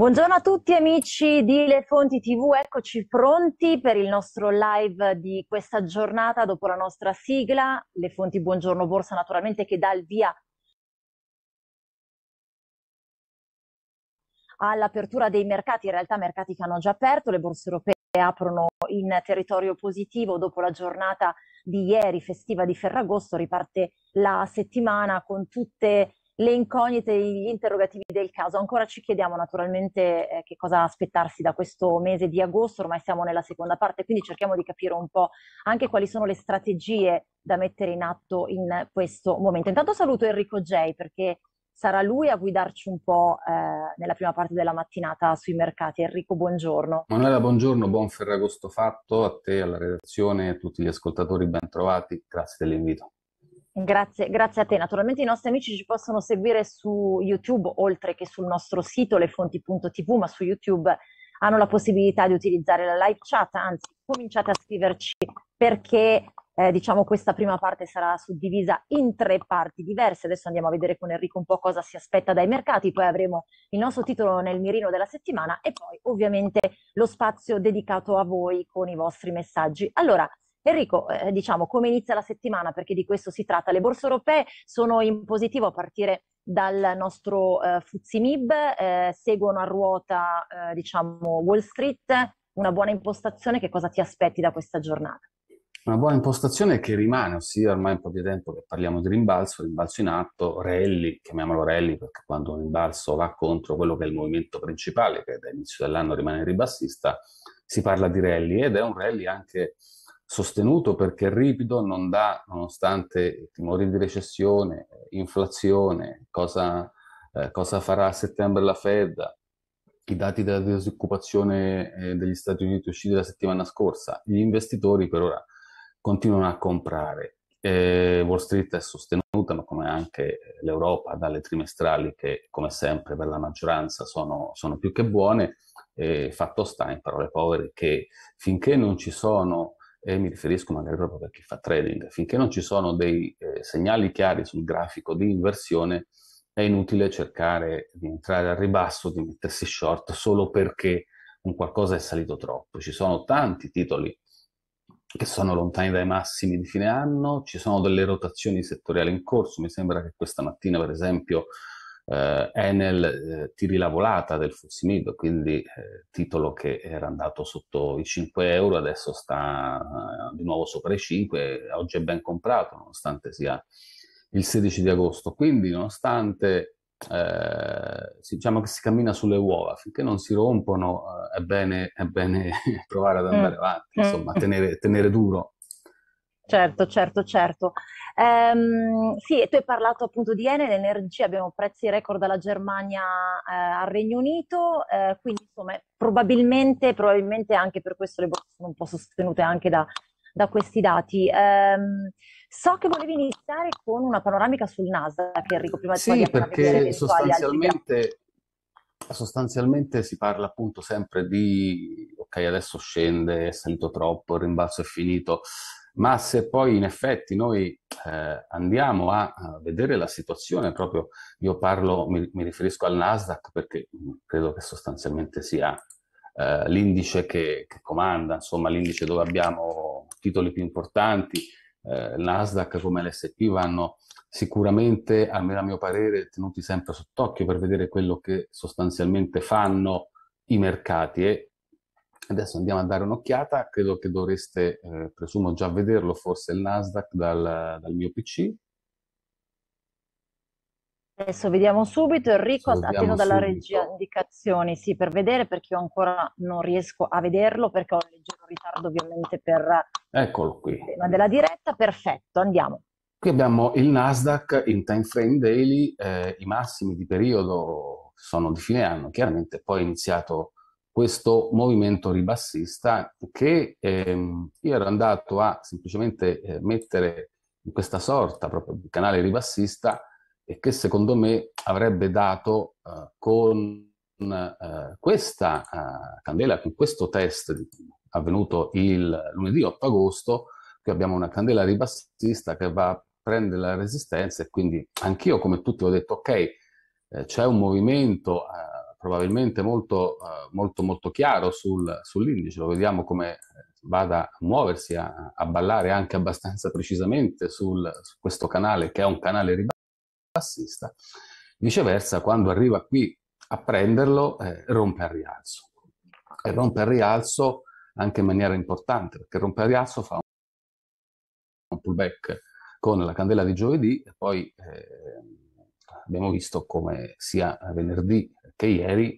Buongiorno a tutti amici di Le Fonti TV, eccoci pronti per il nostro live di questa giornata dopo la nostra sigla, Le Fonti Buongiorno Borsa naturalmente che dà il via all'apertura dei mercati, in realtà mercati che hanno già aperto, le borse europee aprono in territorio positivo dopo la giornata di ieri festiva di Ferragosto, riparte la settimana con tutte le incognite, gli interrogativi del caso. Ancora ci chiediamo naturalmente eh, che cosa aspettarsi da questo mese di agosto, ormai siamo nella seconda parte, quindi cerchiamo di capire un po' anche quali sono le strategie da mettere in atto in questo momento. Intanto saluto Enrico J perché sarà lui a guidarci un po' eh, nella prima parte della mattinata sui mercati. Enrico, buongiorno. Manuela, buongiorno, buon Ferragosto fatto a te, alla redazione a tutti gli ascoltatori ben trovati. Grazie dell'invito. Grazie, grazie, a te. Naturalmente i nostri amici ci possono seguire su YouTube, oltre che sul nostro sito lefonti.tv, ma su YouTube hanno la possibilità di utilizzare la live chat, anzi cominciate a scriverci perché eh, diciamo questa prima parte sarà suddivisa in tre parti diverse. Adesso andiamo a vedere con Enrico un po' cosa si aspetta dai mercati, poi avremo il nostro titolo nel mirino della settimana e poi ovviamente lo spazio dedicato a voi con i vostri messaggi. Allora, Enrico, eh, diciamo come inizia la settimana perché di questo si tratta. Le borse europee sono in positivo a partire dal nostro eh, Fuzimib, eh, seguono a ruota eh, diciamo Wall Street, una buona impostazione, che cosa ti aspetti da questa giornata? Una buona impostazione che rimane, ossia ormai è un po' di tempo che parliamo di rimbalzo, rimbalzo in atto, rally, chiamiamolo rally perché quando un rimbalzo va contro quello che è il movimento principale, che dall'inizio dell'anno rimane ribassista, si parla di rally ed è un rally anche sostenuto perché ripido non dà, nonostante timori di recessione, inflazione, cosa, eh, cosa farà a settembre la Fed, i dati della disoccupazione eh, degli Stati Uniti usciti la settimana scorsa, gli investitori per ora continuano a comprare. Eh, Wall Street è sostenuta, ma come anche l'Europa, dalle trimestrali che come sempre per la maggioranza sono, sono più che buone. fatto sta, in parole povere, che finché non ci sono e mi riferisco magari proprio a chi fa trading, finché non ci sono dei eh, segnali chiari sul grafico di inversione, è inutile cercare di entrare al ribasso, di mettersi short solo perché un qualcosa è salito troppo. Ci sono tanti titoli che sono lontani dai massimi di fine anno, ci sono delle rotazioni settoriali in corso, mi sembra che questa mattina per esempio eh, Enel eh, tiri la volata del Fussinido, quindi eh, titolo che era andato sotto i 5 euro, adesso sta eh, di nuovo sopra i 5, oggi è ben comprato nonostante sia il 16 di agosto, quindi nonostante eh, diciamo che si cammina sulle uova, finché non si rompono eh, è, bene, è bene provare ad andare mm. avanti, mm. insomma tenere, tenere duro. Certo, certo, certo. Um, sì, tu hai parlato appunto di Enel Energia, abbiamo prezzi record dalla Germania eh, al Regno Unito, eh, quindi insomma probabilmente, probabilmente anche per questo le borse sono un po' sostenute anche da, da questi dati. Um, so che volevi iniziare con una panoramica sul Nasdaq, Enrico, prima di Sì, perché sostanzialmente, sostanzialmente si parla appunto sempre di ok, adesso scende, è salito troppo, il rimbalzo è finito ma se poi in effetti noi eh, andiamo a, vedere la situazione, proprio io parlo, mi, mi riferisco al Nasdaq perché mm, credo che sostanzialmente sia eh, l'indice che, che, comanda, insomma l'indice dove abbiamo titoli più importanti, eh, il Nasdaq come l'SP vanno sicuramente, almeno a mio parere, tenuti sempre sott'occhio per vedere quello che sostanzialmente fanno i mercati e Adesso andiamo a dare un'occhiata, credo che dovreste, eh, presumo già vederlo forse il Nasdaq dal, dal mio PC. Adesso vediamo subito, Enrico, attendo dalla subito. regia indicazioni, sì, per vedere perché io ancora non riesco a vederlo perché ho un leggero ritardo ovviamente per Eccolo qui. il tema della diretta, perfetto, andiamo. Qui abbiamo il Nasdaq in time frame daily, eh, i massimi di periodo sono di fine anno, chiaramente poi è iniziato questo movimento ribassista che ehm, io ero andato a semplicemente eh, mettere in questa sorta proprio di canale ribassista e che secondo me avrebbe dato eh, con eh, questa eh, candela, con questo test avvenuto il lunedì 8 agosto, qui abbiamo una candela ribassista che va a prendere la resistenza e quindi anch'io come tutti ho detto ok, eh, c'è un movimento eh, probabilmente molto, eh, molto, molto chiaro sul, sull'indice, lo vediamo come vada a muoversi, a, a ballare anche abbastanza precisamente sul, su questo canale che è un canale ribassista, viceversa quando arriva qui a prenderlo eh, rompe al rialzo e rompe al rialzo anche in maniera importante perché rompe al rialzo fa un pullback con la candela di giovedì e poi eh, abbiamo visto come sia venerdì che ieri,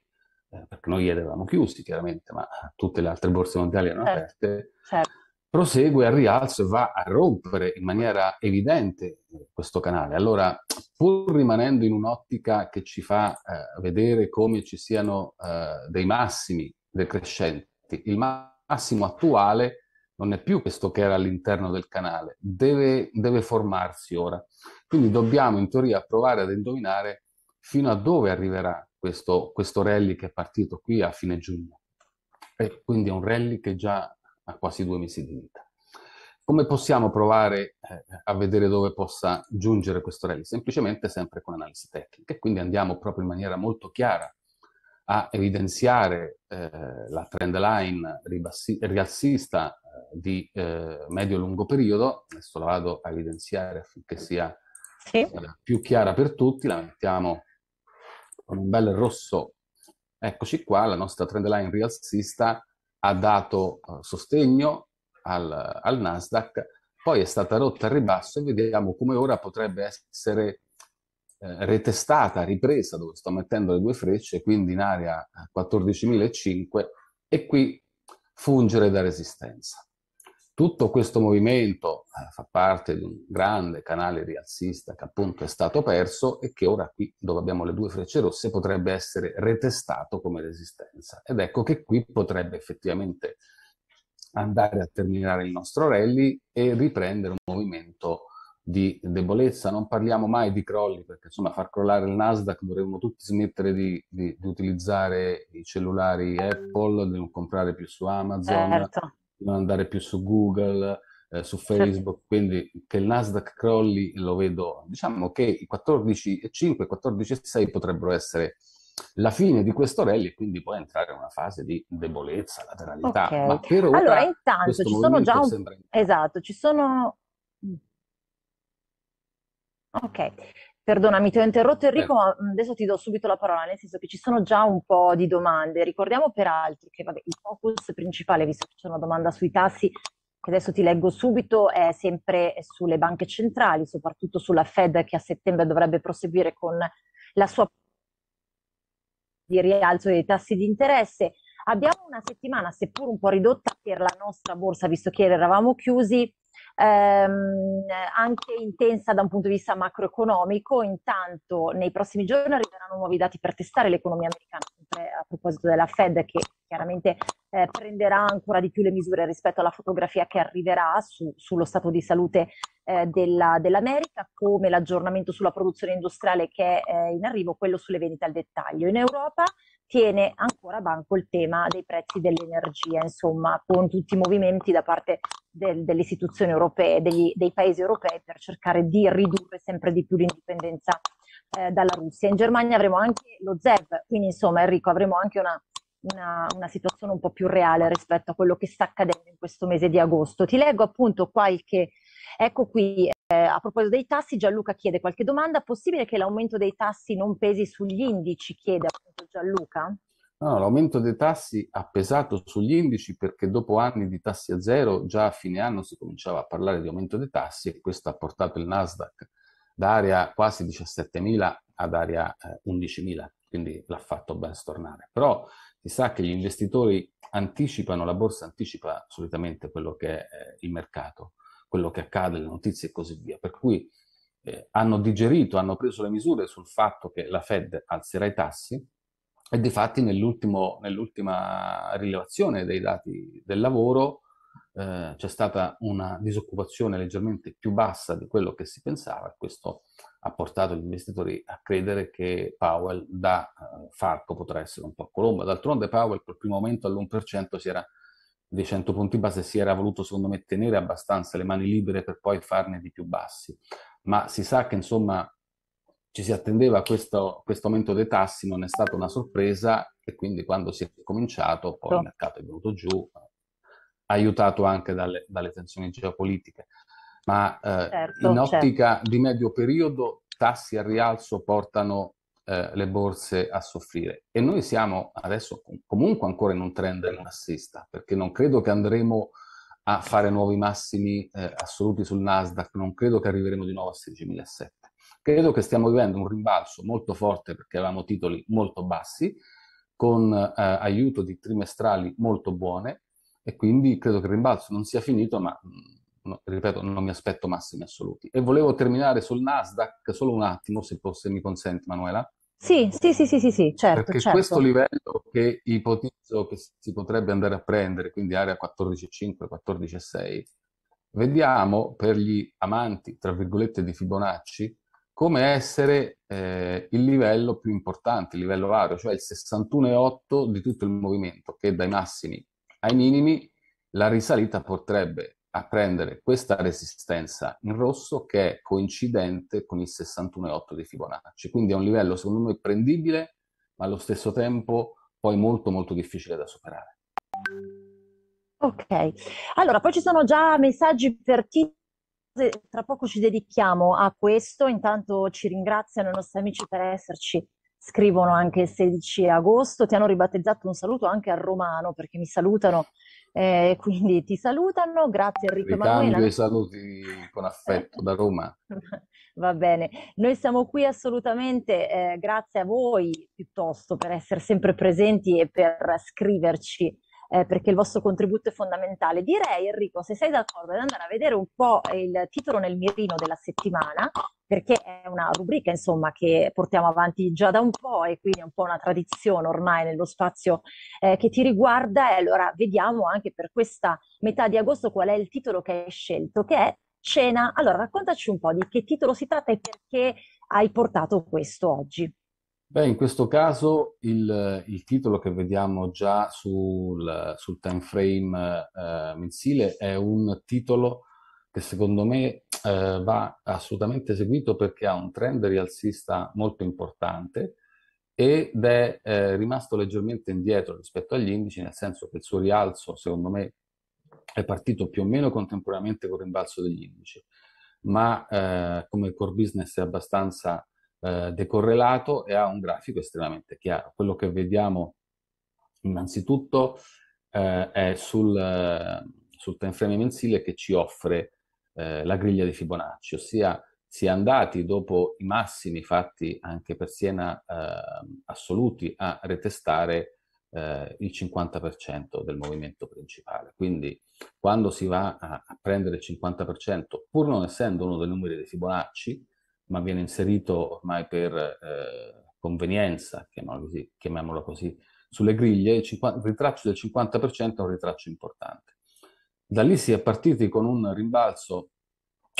eh, perché noi ieri eravamo chiusi chiaramente, ma tutte le altre borse mondiali erano certo, aperte, certo. prosegue al rialzo e va a rompere in maniera evidente eh, questo canale. Allora, pur rimanendo in un'ottica che ci fa eh, vedere come ci siano eh, dei massimi decrescenti, il massimo attuale non è più questo che era all'interno del canale, deve, deve formarsi ora. Quindi dobbiamo in teoria provare ad indovinare fino a dove arriverà questo, questo rally che è partito qui a fine giugno. E quindi è un rally che già ha quasi due mesi di vita. Come possiamo provare eh, a vedere dove possa giungere questo rally? Semplicemente sempre con analisi tecnica e quindi andiamo proprio in maniera molto chiara a evidenziare eh, la trend line ribassista di eh, medio-lungo periodo, adesso la vado a evidenziare affinché sia, sì. Eh, più chiara per tutti, la mettiamo con un bel rosso, eccoci qua, la nostra trend line rialzista ha dato eh, sostegno al, al, Nasdaq, poi è stata rotta al ribasso e vediamo come ora potrebbe essere eh, retestata, ripresa, dove sto mettendo le due frecce, quindi in area 14.005 eh, e qui fungere da resistenza. Tutto questo movimento eh, fa parte di un grande canale rialzista che appunto è stato perso e che ora qui, dove abbiamo le due frecce rosse, potrebbe essere retestato come resistenza. Ed ecco che qui potrebbe effettivamente andare a terminare il nostro rally e riprendere un movimento di debolezza, non parliamo mai di crolli, perché insomma far crollare il Nasdaq dovremmo tutti smettere di, di, di utilizzare i cellulari Apple, di non comprare più su Amazon, certo. di non andare più su Google, eh, su Facebook, certo. quindi che il Nasdaq crolli lo vedo, diciamo che i 14,5 14,6 potrebbero essere la fine di questo rally e quindi può entrare in una fase di debolezza, lateralità. Okay. Ma per ora, allora intanto ci sono già un... Esatto, ci sono Ok, perdonami, ti ho interrotto Enrico, ma adesso ti do subito la parola, nel senso che ci sono già un po' di domande. Ricordiamo peraltro che vabbè, il focus principale, visto che c'è una domanda sui tassi, che adesso ti leggo subito, è sempre sulle banche centrali, soprattutto sulla Fed che a settembre dovrebbe proseguire con la sua di rialzo dei tassi di interesse. Abbiamo una settimana, seppur un po' ridotta, per la nostra borsa, visto che eravamo chiusi ehm, anche intensa da un punto di vista macroeconomico. Intanto nei prossimi giorni arriveranno nuovi dati per testare l'economia americana, sempre a proposito della Fed che chiaramente eh, prenderà ancora di più le misure rispetto alla fotografia che arriverà su, sullo stato di salute eh, della, dell'America, come l'aggiornamento sulla produzione industriale che è eh, in arrivo, quello sulle vendite al dettaglio. In Europa tiene ancora banco il tema dei prezzi dell'energia, insomma, con tutti i movimenti da parte del, delle istituzioni europee, degli, dei paesi europei per cercare di ridurre sempre di più l'indipendenza eh, dalla Russia. In Germania avremo anche lo ZEV, quindi insomma Enrico avremo anche una, una, una, situazione un po' più reale rispetto a quello che sta accadendo in questo mese di agosto. Ti leggo appunto qualche, ecco qui eh, a proposito dei tassi, Gianluca chiede qualche domanda. Possibile che l'aumento dei tassi non pesi sugli indici? Chiede appunto Gianluca. No, l'aumento dei tassi ha pesato sugli indici perché dopo anni di tassi a zero, già a fine anno si cominciava a parlare di aumento dei tassi e questo ha portato il Nasdaq da area quasi 17.000 ad area eh, 11.000, quindi l'ha fatto ben stornare. Però si sa che gli investitori anticipano, la borsa anticipa solitamente quello che è eh, il mercato quello che accade, le notizie e così via. Per cui eh, hanno digerito, hanno preso le misure sul fatto che la Fed alzerà i tassi e di fatti nell'ultima rilevazione dei dati del lavoro eh, c'è stata una disoccupazione leggermente più bassa di quello che si pensava e questo ha portato gli investitori a credere che Powell da eh, Farco potrà essere un po' colombo. D'altronde Powell per il primo momento all'1% si era dei 100 punti base si era voluto secondo me tenere abbastanza le mani libere per poi farne di più bassi, ma si sa che insomma ci si attendeva questo, questo aumento dei tassi, non è stata una sorpresa e quindi quando si è cominciato poi Però... il mercato è venuto giù, aiutato anche dalle, dalle tensioni geopolitiche. Ma eh, certo, in ottica certo. di medio periodo tassi al rialzo portano eh, le borse a soffrire. E noi siamo adesso comunque ancora in un trend massista, perché non credo che andremo a fare nuovi massimi eh, assoluti sul Nasdaq, non credo che arriveremo di nuovo a 16.007. Credo che stiamo vivendo un rimbalzo molto forte perché avevamo titoli molto bassi, con eh, aiuto di trimestrali molto buone e quindi credo che il rimbalzo non sia finito, ma mm, no, ripeto, non mi aspetto massimi assoluti. E volevo terminare sul Nasdaq solo un attimo, se, se mi consente Manuela. Sì, sì, sì, sì, sì, sì certo. Perché certo. questo livello che ipotizzo che si potrebbe andare a prendere, quindi area 14,5, 14,6, vediamo per gli amanti, tra virgolette, di Fibonacci, come essere eh, il livello più importante, il livello vario, cioè il 61,8 di tutto il movimento, che dai massimi ai minimi la risalita potrebbe a prendere questa resistenza in rosso che è coincidente con il 61,8 di Fibonacci. Quindi è un livello secondo me prendibile, ma allo stesso tempo poi molto molto difficile da superare. Ok, allora poi ci sono già messaggi per chi tra poco ci dedichiamo a questo, intanto ci ringraziano i nostri amici per esserci scrivono anche il 16 agosto, ti hanno ribattezzato un saluto anche a Romano perché mi salutano, eh, quindi ti salutano, grazie Enrico Emanuele. Ricambio i saluti con affetto da Roma. Va bene, noi siamo qui assolutamente eh, grazie a voi piuttosto per essere sempre presenti e per scriverci. Eh, perché il vostro contributo è fondamentale. Direi, Enrico, se sei d'accordo, ad andare a vedere un po' il titolo nel mirino della settimana, perché è una rubrica insomma, che portiamo avanti già da un po' e quindi è un po' una tradizione ormai nello spazio eh, che ti riguarda e allora vediamo anche per questa metà di agosto qual è il titolo che hai scelto che è Cena. Allora raccontaci un po' di che titolo si tratta e perché hai portato questo oggi. Beh, in questo caso il, il titolo che vediamo già sul, sul time frame eh, mensile è un titolo che secondo me eh, va assolutamente seguito perché ha un trend rialzista molto importante ed è eh, rimasto leggermente indietro rispetto agli indici, nel senso che il suo rialzo, secondo me, è partito più o meno contemporaneamente con il rimbalzo degli indici, ma eh, come core business è abbastanza eh, decorrelato e ha un grafico estremamente chiaro. Quello che vediamo innanzitutto eh, è sul, sul time frame mensile che ci offre eh, la griglia di Fibonacci, ossia si è andati dopo i massimi fatti anche per Siena eh, assoluti a retestare eh, il 50% del movimento principale. Quindi quando si va a, a, prendere il 50%, pur non essendo uno dei numeri di Fibonacci, ma viene inserito ormai per eh, convenienza, chiamiamolo così, chiamiamolo così, sulle griglie, il, 50, il ritraccio del 50% è un ritraccio importante da lì si è partiti con un rimbalzo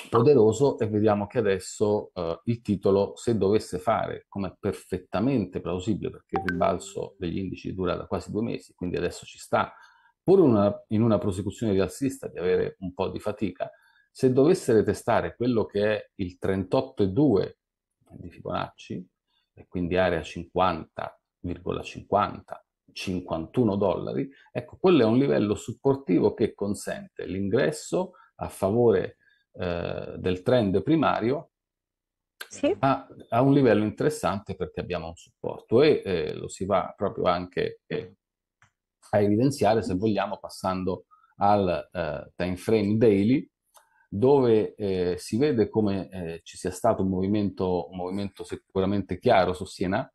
poderoso e vediamo che adesso eh, il titolo, se dovesse fare, come perfettamente plausibile, perché il rimbalzo degli indici dura da quasi due mesi, quindi adesso ci sta, pur una, in una prosecuzione rialzista, di avere un po' di fatica, se dovesse retestare quello che è il 38,2 di Fibonacci, e quindi area 50,50, ,50, 51 dollari, ecco, quello è un livello supportivo che consente l'ingresso a favore eh, del trend primario sì. a, a, un livello interessante perché abbiamo un supporto e eh, lo si va proprio anche eh, a evidenziare, se vogliamo, passando al eh, time frame daily, dove eh, si vede come eh, ci sia stato un movimento, un movimento, sicuramente chiaro su Siena,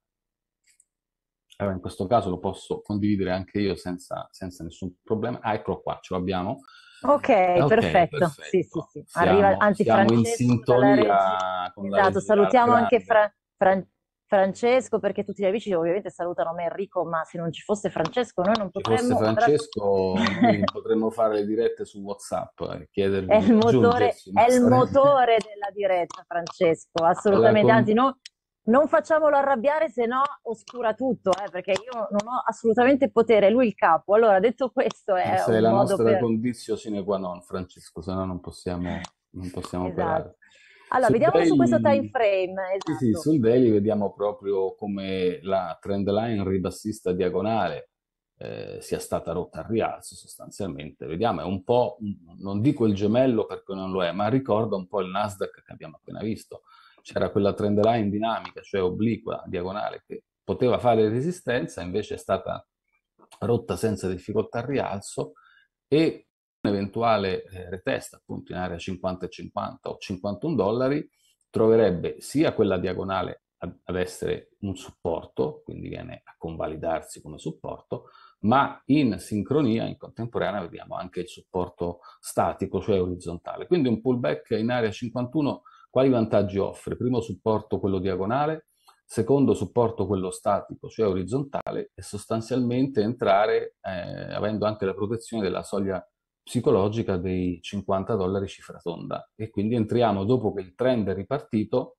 allora in questo caso lo posso condividere anche io senza, senza nessun problema. Ah, eccolo qua, ce l'abbiamo. Ok, okay perfetto. perfetto. Sì, sì, sì. Siamo, Arriva, anzi, siamo Francesco in sintonia con la Esatto, salutiamo grande. anche Fra, Fra, Francesco, perché tutti gli amici ovviamente salutano me Enrico, ma se non ci fosse Francesco noi non potremmo... Se fosse Francesco noi potremmo fare le dirette su Whatsapp e chiedergli... È il motore, è il motore della diretta Francesco, assolutamente, con... anzi no, non facciamolo arrabbiare, se no oscura tutto, eh, perché io non ho assolutamente potere, lui il capo. Allora, detto questo, è eh, Sei la nostra per... condizio sine qua non, Francesco, se no non possiamo, non possiamo esatto. operare. Allora, sul vediamo daily... su questo time frame. Esatto. Sì, sì, esatto. sul daily vediamo proprio come la trend line ribassista diagonale eh, sia stata rotta al rialzo sostanzialmente. Vediamo, è un po', non dico il gemello perché non lo è, ma ricorda un po' il Nasdaq che abbiamo appena visto c'era quella trend line dinamica, cioè obliqua, diagonale, che poteva fare resistenza, invece è stata rotta senza difficoltà al rialzo e un eventuale eh, retest appunto in area 50 e 50 o 51 dollari, troverebbe sia quella diagonale ad essere un supporto, quindi viene a convalidarsi come supporto, ma in sincronia, in contemporanea, vediamo anche il supporto statico, cioè orizzontale. Quindi un pullback in area 51 quali vantaggi offre? Primo supporto quello diagonale, secondo supporto quello statico, cioè orizzontale, e sostanzialmente entrare eh, avendo anche la protezione della soglia psicologica dei 50 dollari cifra tonda. E quindi entriamo dopo che il trend è ripartito,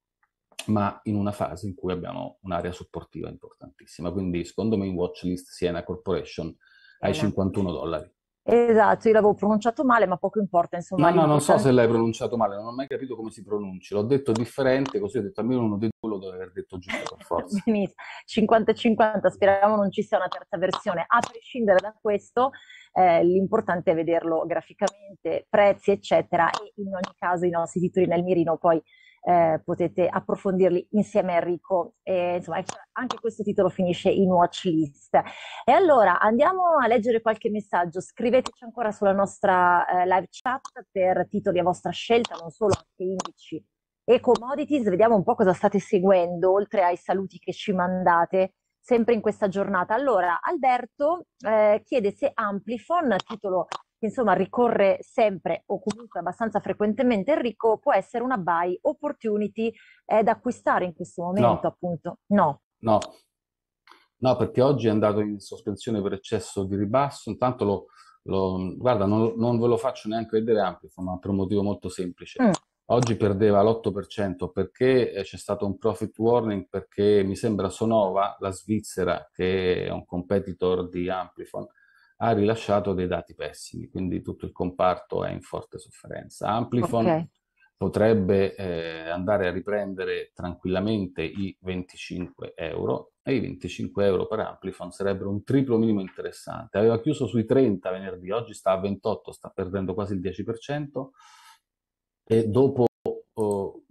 ma in una fase in cui abbiamo un'area supportiva importantissima. Quindi, secondo me, in watchlist Siena Corporation esatto. ai 51 dollari. Esatto, io l'avevo pronunciato male, ma poco importa, insomma. No, no, non so se l'hai pronunciato male, non ho mai capito come si pronunci. L'ho detto differente, così ho detto almeno uno dei due lo deve aver detto giusto per forza. Benissimo, 50-50, speriamo non ci sia una terza versione. A prescindere da questo, eh, l'importante è vederlo graficamente, prezzi, eccetera, e in ogni caso i nostri titoli nel mirino poi eh, potete approfondirli insieme a Enrico. E, insomma, anche questo titolo finisce in watch list. E allora andiamo a leggere qualche messaggio. Scriveteci ancora sulla nostra eh, live chat per titoli a vostra scelta, non solo anche indici e commodities. Vediamo un po' cosa state seguendo, oltre ai saluti che ci mandate sempre in questa giornata. Allora, Alberto eh, chiede se Amplifon, titolo insomma ricorre sempre o comunque abbastanza frequentemente Enrico, può essere una buy opportunity eh, da acquistare in questo momento, no. appunto? No. No. No, perché oggi è andato in sospensione per eccesso di ribasso, intanto lo, lo guarda, non, non, ve lo faccio neanche vedere Amplifon, ma per un motivo molto semplice. Mm. Oggi perdeva l'8% perché eh, c'è stato un profit warning perché mi sembra Sonova, la Svizzera, che è un competitor di Amplifon, ha rilasciato dei dati pessimi, quindi tutto il comparto è in forte sofferenza. Amplifon okay. potrebbe eh, andare a riprendere tranquillamente i 25 euro e i 25 euro per Amplifon sarebbero un triplo minimo interessante. Aveva chiuso sui 30 venerdì, oggi sta a 28, sta perdendo quasi il 10% e dopo oh,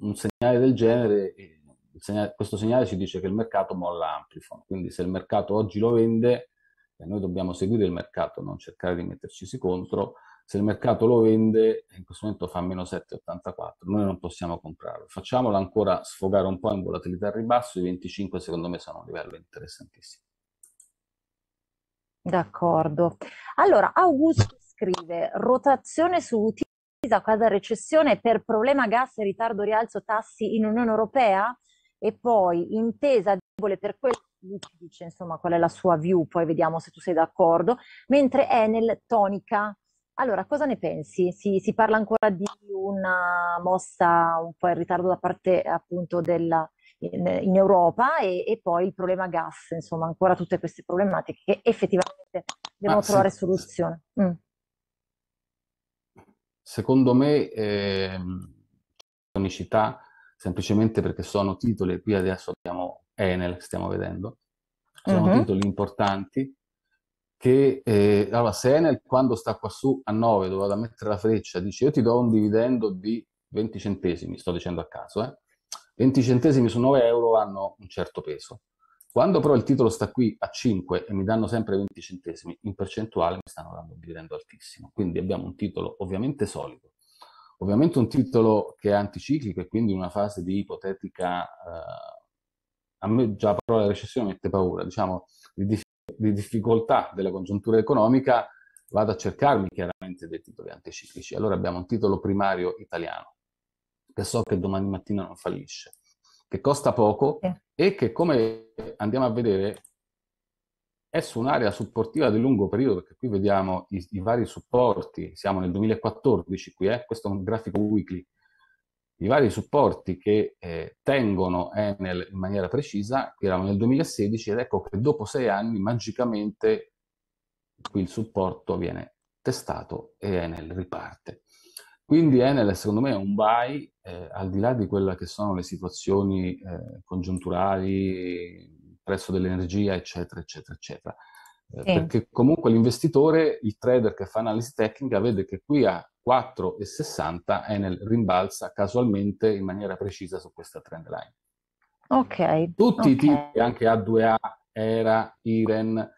un segnale del genere eh, Segnale, questo segnale ci dice che il mercato molla Amplifon, quindi se il mercato oggi lo vende cioè, noi dobbiamo seguire il mercato, non cercare di metterci contro. Se il mercato lo vende, in questo momento fa meno 7,84, noi non possiamo comprarlo. Facciamolo ancora sfogare un po' in volatilità al ribasso, i 25 secondo me sono un livello interessantissimo. D'accordo. Allora, Augusto scrive, rotazione su utilizza casa recessione per problema gas e ritardo rialzo tassi in Unione Europea? E poi, intesa debole per quello lui ci dice insomma qual è la sua view, poi vediamo se tu sei d'accordo, mentre Enel tonica. Allora, cosa ne pensi? Si, si parla ancora di una mossa un po' in ritardo da parte appunto della, in, in Europa e, e, poi il problema gas, insomma, ancora tutte queste problematiche che effettivamente devono ah, trovare sì. soluzione. Mm. Secondo me, eh, tonicità, semplicemente perché sono titoli, qui adesso abbiamo Enel, stiamo vedendo, sono mhm. uh-huh. titoli importanti che, eh, allora, se Enel quando sta qua su a 9 dove vado a mettere la freccia, dice io ti do un dividendo di 20 centesimi, sto dicendo a caso, eh? 20 centesimi su 9 euro hanno un certo peso. Quando però il titolo sta qui a 5 e mi danno sempre 20 centesimi, in percentuale mi stanno dando un dividendo altissimo. Quindi abbiamo un titolo ovviamente solido, ovviamente un titolo che è anticiclico e quindi in una fase di ipotetica eh, a me già la parola recessione mette paura, diciamo, di, dif- di difficoltà della congiuntura economica vado a cercarmi chiaramente dei titoli anticiclici. Allora abbiamo un titolo primario italiano, che so che domani mattina non fallisce, che costa poco eh. e che come andiamo a vedere è su un'area supportiva di lungo periodo, perché qui vediamo i, i vari supporti, siamo nel 2014 qui, eh? questo è un grafico weekly, i vari supporti che eh, tengono Enel in maniera precisa, che erano nel 2016, ed ecco che dopo sei anni magicamente qui il supporto viene testato e Enel riparte. Quindi Enel secondo me è un buy, eh, al di là di quelle che sono le situazioni eh, congiunturali, prezzo dell'energia, eccetera, eccetera, eccetera. Eh, sì. Perché comunque l'investitore, il trader che fa analisi tecnica, vede che qui a 4,60 è nel rimbalza casualmente in maniera precisa su questa trend line. Ok. Tutti okay. i tipi, anche A2A, ERA, IREN,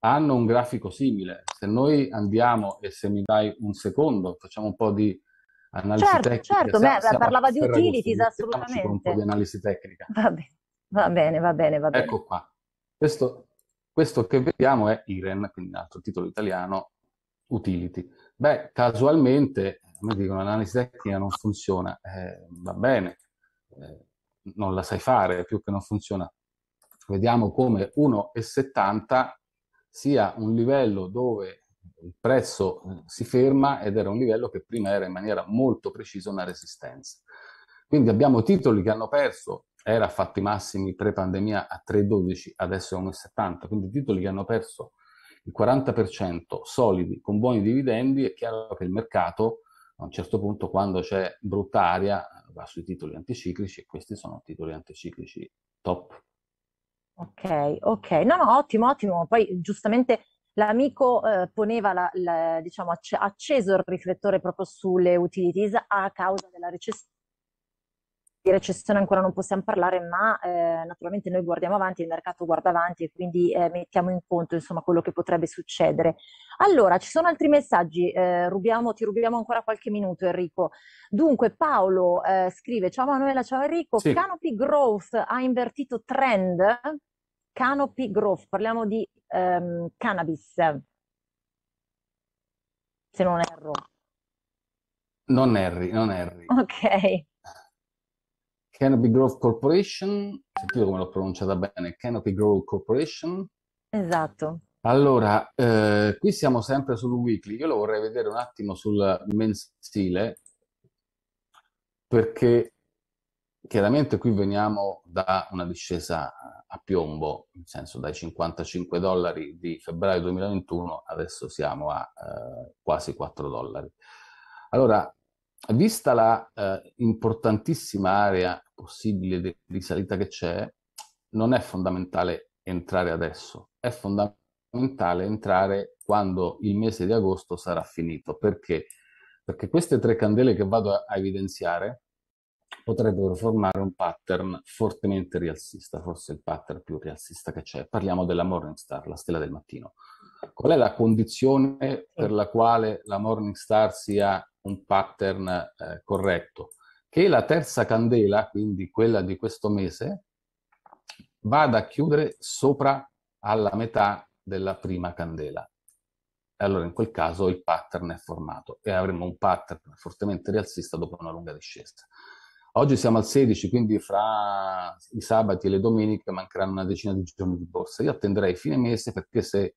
hanno un grafico simile. Se noi andiamo e se mi dai un secondo, facciamo un po' di analisi certo, tecnica. Certo, beh, parlava di utilities, assolutamente. un po' di analisi tecnica. Va bene, va bene, va bene. Va bene. Ecco qua. Questo questo che vediamo è IREN, quindi un altro titolo italiano, utility. Beh, casualmente, mi dicono, l'analisi tecnica non funziona, eh, va bene, eh, non la sai fare, più che non funziona. Vediamo come 1,70 sia un livello dove il prezzo eh, si ferma ed era un livello che prima era in maniera molto precisa una resistenza. Quindi abbiamo titoli che hanno perso era fatti massimi pre-pandemia a 3,12, adesso è 1,70, quindi titoli che hanno perso il 40% solidi, con buoni dividendi, è chiaro che il mercato a un certo punto quando c'è brutta aria va sui titoli anticiclici e questi sono titoli anticiclici top. Ok, ok, no, no, ottimo, ottimo. Poi giustamente l'amico eh, poneva, la, la, diciamo, acceso il riflettore proprio sulle utilities a causa della recessione di recessione ancora non possiamo parlare, ma eh, naturalmente noi guardiamo avanti, il mercato guarda avanti e quindi eh, mettiamo in conto insomma, quello che potrebbe succedere. Allora, ci sono altri messaggi, eh, rubiamo, ti rubiamo ancora qualche minuto Enrico. Dunque Paolo eh, scrive, ciao Manuela, ciao Enrico, sì. Canopy Growth ha invertito trend? Canopy Growth, parliamo di ehm, cannabis, se non erro. Non erri, non erri. Ok. Canopy Growth Corporation, sentite come l'ho pronunciata bene, Canopy Growth Corporation. Esatto. Allora, eh, qui siamo sempre sul weekly, io lo vorrei vedere un attimo sul mensile, perché chiaramente qui veniamo da una discesa a piombo, nel senso dai 55 dollari di febbraio 2021, adesso siamo a eh, quasi 4 dollari. Allora, vista la eh, importantissima area possibile di, di salita che c'è, non è fondamentale entrare adesso, è fondamentale entrare quando il mese di agosto sarà finito. Perché? Perché queste tre candele che vado a, a evidenziare potrebbero formare un pattern fortemente rialzista, forse il pattern più rialzista che c'è. Parliamo della Morningstar, la stella del mattino. Qual è la condizione per la quale la Morningstar sia un pattern eh, corretto. Che la terza candela, quindi quella di questo mese, vada a chiudere sopra alla metà della prima candela. Allora in quel caso il pattern è formato e avremo un pattern fortemente rialzista dopo una lunga discesa. Oggi siamo al 16, quindi fra i sabati e le domeniche mancheranno una decina di giorni di borsa. Io attenderei fine mese perché se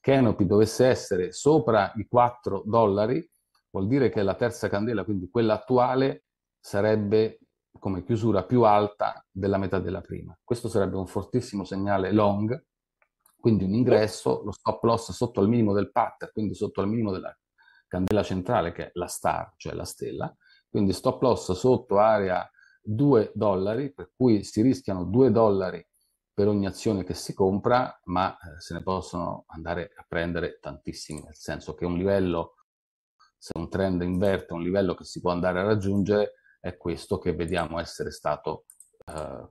Canopy dovesse essere sopra i 4 dollari, vuol dire che la terza candela, quindi quella attuale, sarebbe come chiusura più alta della metà della prima. Questo sarebbe un fortissimo segnale long, quindi un ingresso, lo stop loss sotto al minimo del pattern, quindi sotto al minimo della candela centrale che è la star, cioè la stella, quindi stop loss sotto area 2 dollari, per cui si rischiano 2 dollari per ogni azione che si compra, ma eh, se ne possono andare a prendere tantissimi, nel senso che un livello se un trend inverte un livello che si può andare a raggiungere, è questo che vediamo essere stato eh,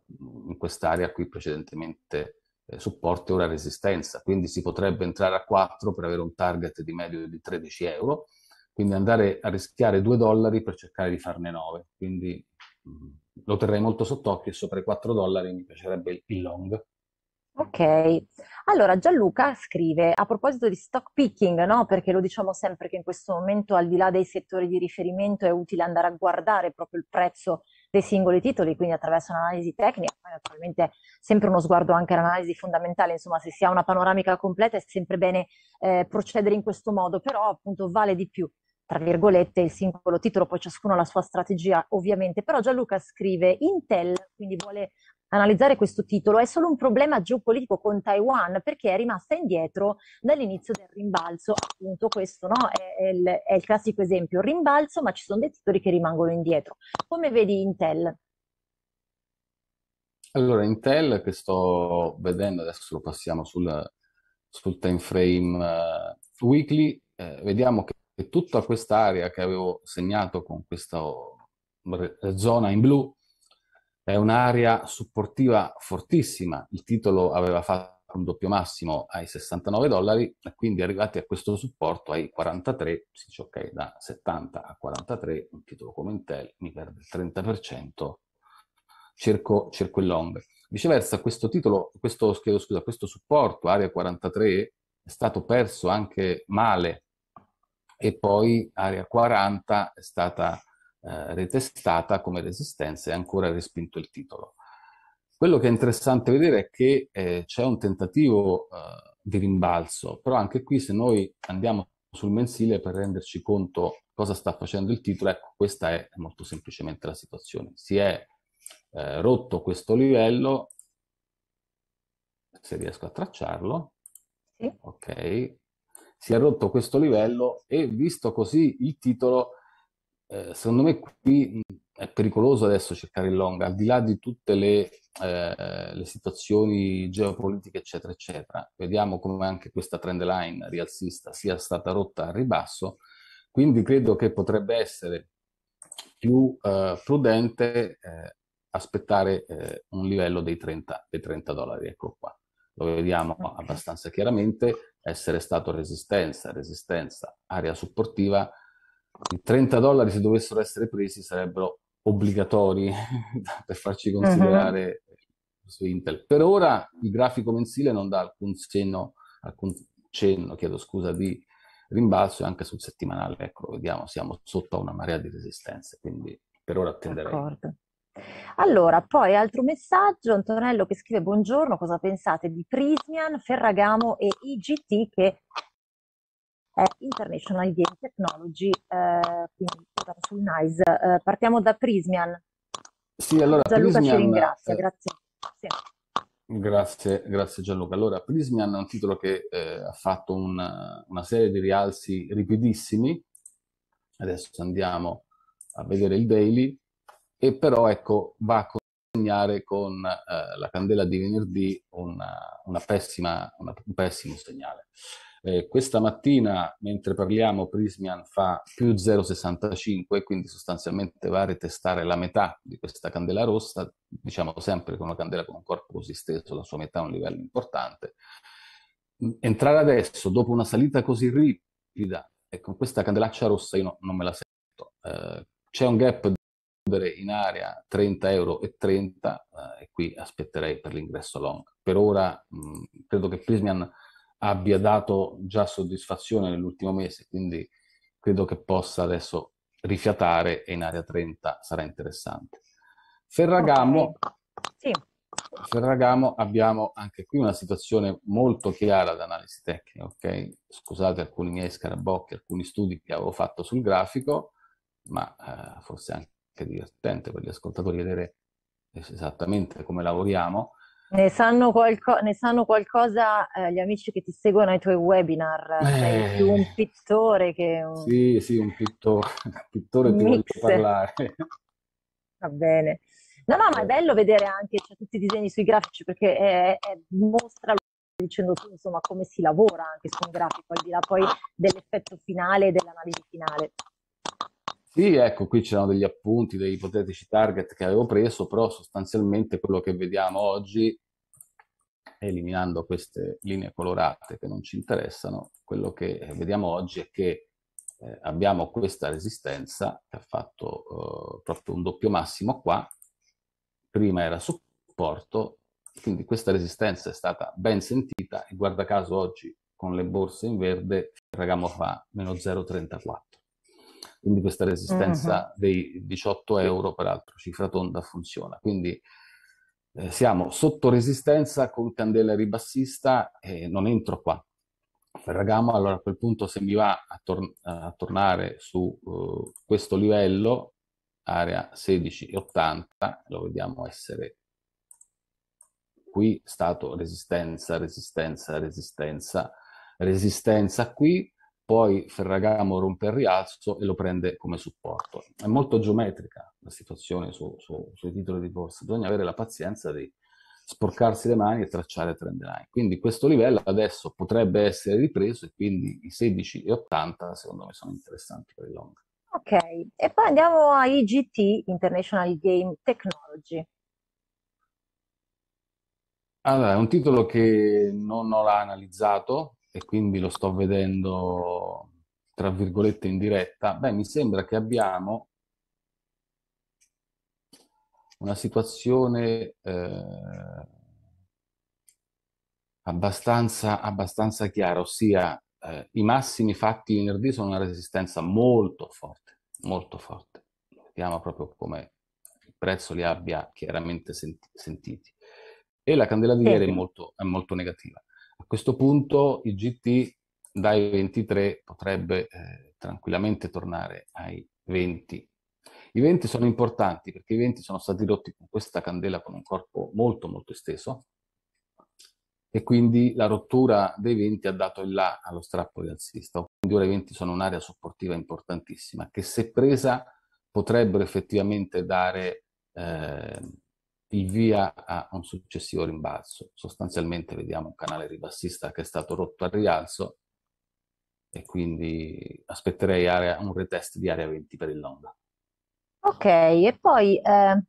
in quest'area qui precedentemente eh, supporto e ora resistenza. Quindi si potrebbe entrare a 4 per avere un target di medio di 13 euro, quindi andare a rischiare 2 dollari per cercare di farne 9. Quindi mh, mm, lo terrei molto sott'occhio e sopra i 4 dollari mi piacerebbe il long Ok, allora Gianluca scrive a proposito di stock picking, no? perché lo diciamo sempre che in questo momento al di là dei settori di riferimento è utile andare a guardare proprio il prezzo dei singoli titoli, quindi attraverso un'analisi tecnica, poi naturalmente sempre uno sguardo anche all'analisi fondamentale, insomma se si ha una panoramica completa è sempre bene eh, procedere in questo modo, però appunto vale di più tra virgolette, il singolo titolo, poi ciascuno ha la sua strategia, ovviamente. Però Gianluca scrive Intel, quindi vuole analizzare questo titolo, è solo un problema geopolitico con Taiwan perché è rimasta indietro dall'inizio del rimbalzo. Appunto, questo no? è, è, il, è il classico esempio: rimbalzo, ma ci sono dei titoli che rimangono indietro. Come vedi Intel? Allora, Intel che sto vedendo, adesso lo passiamo sul, sul time frame uh, weekly, eh, vediamo che, che tutta quest'area che avevo segnato con questa oh, zona in blu è un'area supportiva fortissima, il titolo aveva fatto un doppio massimo ai 69 dollari e quindi arrivati a questo supporto ai 43, si dice ok da 70 a 43, un titolo come Intel mi perde il 30%, cerco, cerco il long. Viceversa questo titolo, questo, scusa, questo supporto, area 43, è stato perso anche male e poi area 40 è stata eh, retestata come Resistenza e ancora respinto il titolo. Quello che è interessante vedere è che eh, c'è un tentativo eh, di rimbalzo, però anche qui se noi andiamo sul mensile per renderci conto cosa sta facendo il titolo, ecco, questa è molto semplicemente la situazione. Si è eh, rotto questo livello, se riesco a tracciarlo, sì. ok, si è rotto questo livello e visto così il titolo eh, secondo me qui è pericoloso adesso cercare il long, al di là di tutte le, eh, le situazioni geopolitiche, eccetera, eccetera. Vediamo come anche questa trend line rialzista sia stata rotta al ribasso, quindi credo che potrebbe essere più eh, prudente eh, aspettare eh, un livello dei 30, dei 30, dollari, ecco qua. Lo vediamo abbastanza chiaramente, essere stato resistenza, resistenza, area supportiva, i 30 dollari, se dovessero essere presi, sarebbero obbligatori per farci mhm. considerare uh-huh. su Intel. Per ora il grafico mensile non dà alcun senno, alcun cenno, chiedo scusa, di rimbalzo e anche sul settimanale, ecco, vediamo, siamo sotto una marea di resistenze, quindi per ora attenderei. D'accordo. Allora, poi altro messaggio, Antonello che scrive buongiorno, cosa pensate di Prismian, Ferragamo e IGT che è International Game Technology, eh, quindi sul NICE. Eh, partiamo da Prismian. Sì, allora, Gianluca Prismian, ci ringrazia, eh, grazie. Sì. Grazie, grazie Gianluca. Allora, Prismian è un titolo che eh, ha fatto una, una, serie di rialzi ripidissimi. Adesso andiamo a vedere il daily, e però ecco, va a consegnare con eh, la candela di venerdì una, una pessima, una, un pessimo segnale. Eh, questa mattina, mentre parliamo, Prismian fa più 0,65, quindi sostanzialmente va a retestare la metà di questa candela rossa, diciamo sempre che una candela con un corpo così steso, la sua metà è un livello importante. Entrare adesso, dopo una salita così ripida, e con questa candelaccia rossa io no, non me la sento. Eh, c'è un gap in area 30 euro e 30 eh, e qui aspetterei per l'ingresso long. Per ora mh, mm, credo che Prismian abbia dato già soddisfazione nell'ultimo mese, quindi credo che possa adesso rifiatare e in area 30 sarà interessante. Ferragamo, sì. Ferragamo abbiamo anche qui una situazione molto chiara d'analisi tecnica, ok? Scusate alcuni miei scarabocchi, alcuni studi che avevo fatto sul grafico, ma eh, forse anche divertente per gli ascoltatori vedere esattamente come lavoriamo. Ne sanno, qualco- ne sanno qualcosa eh, gli amici che ti seguono ai tuoi webinar. Eh, Sei più un pittore che un... Sì, sì, un pittore. pittore ti voglio parlare. Va bene. No, no, ma è bello vedere anche cioè, tutti i disegni sui grafici perché è, è, mostra dicendo tu insomma come si lavora anche su un grafico, al di là poi dell'effetto finale e dell'analisi finale. Sì, ecco, qui c'erano degli appunti, dei ipotetici target che avevo preso, però sostanzialmente quello che vediamo oggi, eliminando queste linee colorate che non ci interessano, quello che vediamo oggi è che eh, abbiamo questa resistenza che ha fatto eh, proprio un doppio massimo qua, prima era supporto, quindi questa resistenza è stata ben sentita e guarda caso oggi con le borse in verde il ragamo fa meno 0,34 quindi questa resistenza uh-huh. dei 18 euro, peraltro cifra tonda, funziona. Quindi eh, siamo sotto resistenza con candela ribassista e non entro qua. Ferragamo, allora a quel punto se mi va a, tor- a tornare su uh, questo livello, area 16,80, lo vediamo essere qui, stato resistenza, resistenza, resistenza, resistenza qui, poi Ferragamo rompe il rialzo e lo prende come supporto. È molto geometrica la situazione su, su, sui titoli di borsa, bisogna avere la pazienza di sporcarsi le mani e tracciare trend line. Quindi questo livello adesso potrebbe essere ripreso e quindi i 16 e 80 secondo me sono interessanti per il long. Ok, e poi andiamo a IGT, International Game Technology. Allora, è un titolo che non ho analizzato, e quindi lo sto vedendo tra virgolette in diretta, beh, mi sembra che abbiamo una situazione eh, abbastanza, abbastanza chiara, ossia eh, i massimi fatti venerdì sono una resistenza molto forte, molto forte. Vediamo proprio come il prezzo li abbia chiaramente senti sentiti. E la candela di ieri è molto, è molto negativa questo punto il GT dai 23 potrebbe eh, tranquillamente tornare ai 20. I 20 sono importanti perché i 20 sono stati rotti con questa candela con un corpo molto molto esteso e quindi la rottura dei 20 ha dato il là allo strappo rialzista. Quindi ora i 20 sono un'area supportiva importantissima che se presa potrebbero effettivamente dare eh, il via a un successivo rimbalzo. Sostanzialmente vediamo un canale ribassista che è stato rotto al rialzo e quindi aspetterei area, un retest di area 20 per il Londra. Ok, e poi eh,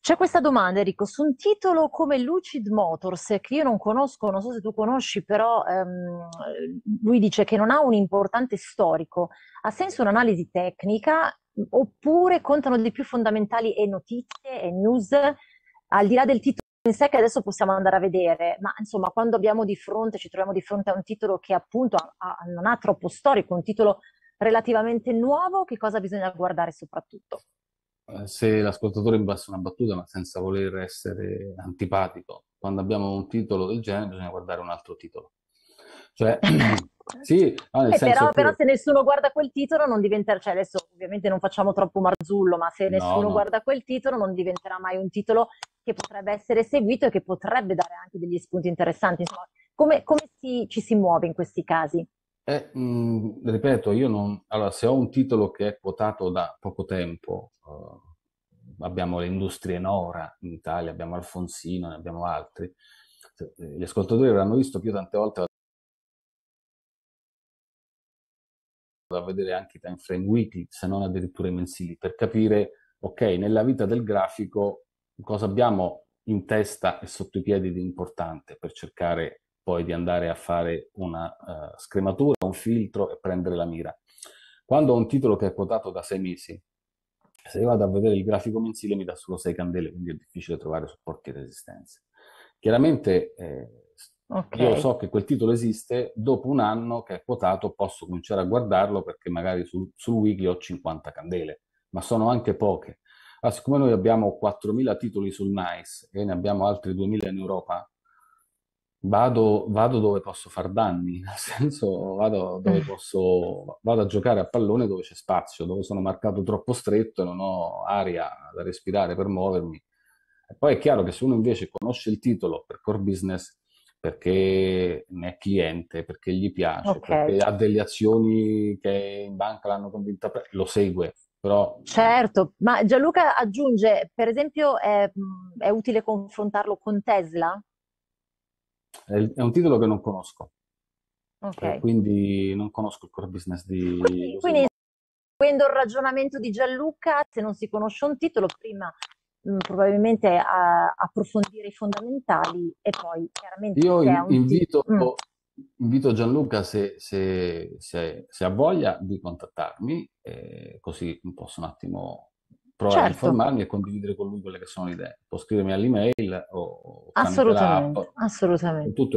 c'è questa domanda Enrico su un titolo come Lucid Motors che io non conosco, non so se tu conosci, però ehm, lui dice che non ha un importante storico. Ha senso un'analisi tecnica oppure contano di più fondamentali e notizie e news, al di là del titolo in sé che adesso possiamo andare a vedere, ma insomma quando abbiamo di fronte, ci troviamo di fronte a un titolo che appunto ha, ha, non ha troppo storico, un titolo relativamente nuovo, che cosa bisogna guardare soprattutto? Eh, se l'ascoltatore mi passa una battuta, ma senza voler essere antipatico, quando abbiamo un titolo del genere bisogna guardare un altro titolo. Cioè, Sì, no, eh, senso però, che... però se nessuno guarda quel titolo non diventa, cioè adesso ovviamente non facciamo troppo marzullo, ma se nessuno no, no. guarda quel titolo non diventerà mai un titolo che potrebbe essere seguito e che potrebbe dare anche degli spunti interessanti. Insomma, come, come si, ci si muove in questi casi? Eh, mh, ripeto, io non... Allora, se ho un titolo che è quotato da poco tempo, eh, abbiamo le industrie Nora in Italia, abbiamo Alfonsino, ne abbiamo altri, cioè, eh, gli ascoltatori avranno visto più tante volte da vedere anche i time frame weekly, se non addirittura i mensili, per capire, ok, nella vita del grafico cosa abbiamo in testa e sotto i piedi di importante per cercare poi di andare a fare una uh, scrematura, un filtro e prendere la mira. Quando ho un titolo che è quotato da sei mesi, se vado a vedere il grafico mensile mi dà solo sei candele, quindi è difficile trovare supporti e resistenze. Chiaramente eh, Okay. Io so che quel titolo esiste, dopo un anno che è quotato posso cominciare a guardarlo perché magari sul, sul wiki ho 50 candele, ma sono anche poche. Ma ah, siccome noi abbiamo 4.000 titoli sul NICE e ne abbiamo altri 2.000 in Europa, vado, vado dove posso far danni, nel senso vado, mm. posso, vado a giocare a pallone dove c'è spazio, dove sono marcato troppo stretto e non ho aria da respirare per muovermi. E poi è chiaro che se uno invece conosce il titolo per core business, perché ne è cliente, perché gli piace, okay. perché ha delle azioni che in banca l'hanno convinta, lo segue. Però... Certo, ma Gianluca aggiunge, per esempio, è, è utile confrontarlo con Tesla? È, è un titolo che non conosco. Okay. Eh, quindi non conosco il core business di... Quindi, quindi seguendo il ragionamento di Gianluca, se non si conosce un titolo, prima Mm, probabilmente a, eh, approfondire i fondamentali e poi chiaramente... Io in, invito, mm. invito, Gianluca, se, se, se, se, ha voglia, di contattarmi, eh, così posso un attimo provare certo. a informarmi e condividere con lui quelle che sono le idee. Può scrivermi all'email o, assolutamente, assolutamente. tutto il